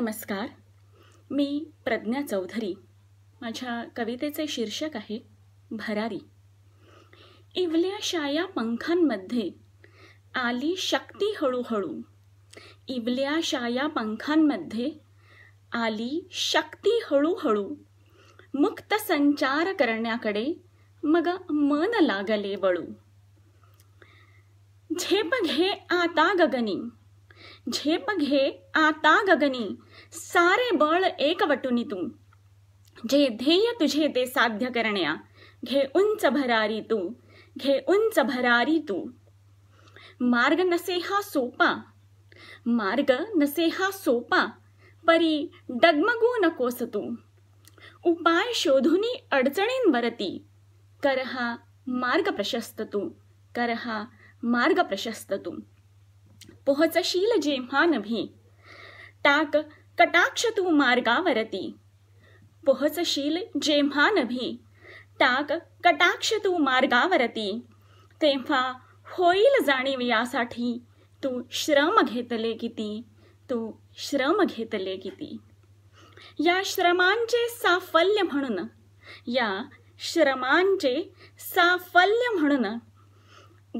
नमस्कार मी प्रज्ञा चौधरी माझ्या कवितेचे शीर्षक आहे भरारी इवल्या शाया पंखांमध्ये आली शक्ती हळूहळू इवल्या शाया पंखांमध्ये आली शक्ती हळूहळू मुक्त संचार करण्याकडे मग मन लागले वळू झेप घे आता गगनी झेप घे आता गगनी सारे बळ एकवटुनी तू जे ध्येय तुझे ते साध्य करण्या घे उंच भरारी तू घे उंच भरारी तू मार्ग नसे हा सोपा मार्ग नसे हा सोपा परी डगमगू नकोस तू उपाय शोधूनी वरती कर हा मार्ग प्रशस्त तू कर हा मार्ग प्रशस्त तू पोहचशील जेव्हा नभी टाक कटाक्ष तू मार्गावरती पोहचशील जेव्हा नभी टाक कटाक्ष तू मार्गावरती तेव्हा होईल जाणीव यासाठी तू श्रम घेतले किती तू श्रम घेतले किती या श्रमांचे साफल्य म्हणून या श्रमांचे साफल्य म्हणून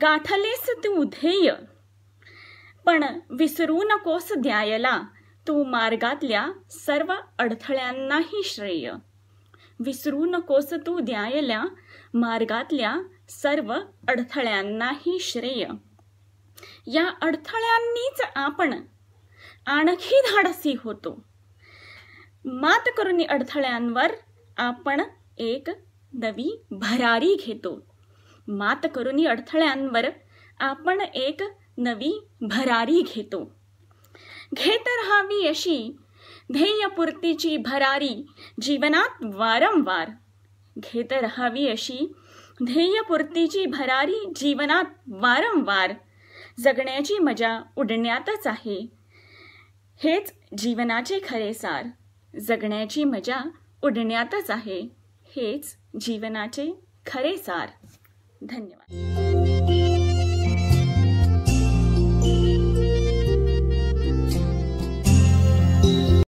गाठलेस तू ध्येय पण विसरू नकोस द्यायला तू मार्गातल्या सर्व अडथळ्यांनाही श्रेय विसरू नकोस तू द्यायला मार्गातल्या सर्व अडथळ्यांनाही श्रेय या अडथळ्यांनीच आपण आणखी धाडसी होतो मात करून अडथळ्यांवर आपण एक नवी भरारी घेतो मात करून अडथळ्यांवर आपण एक नवी भरारी घेतो घेत हावी अशी ध्येयपूर्तीची भरारी जीवनात वारंवार घेत हावी अशी ध्येयपूर्तीची भरारी जीवनात वारंवार जगण्याची मजा उडण्यातच आहे हेच जीवनाचे खरे सार जगण्याची मजा उडण्यातच आहे हेच जीवनाचे खरे सार धन्यवाद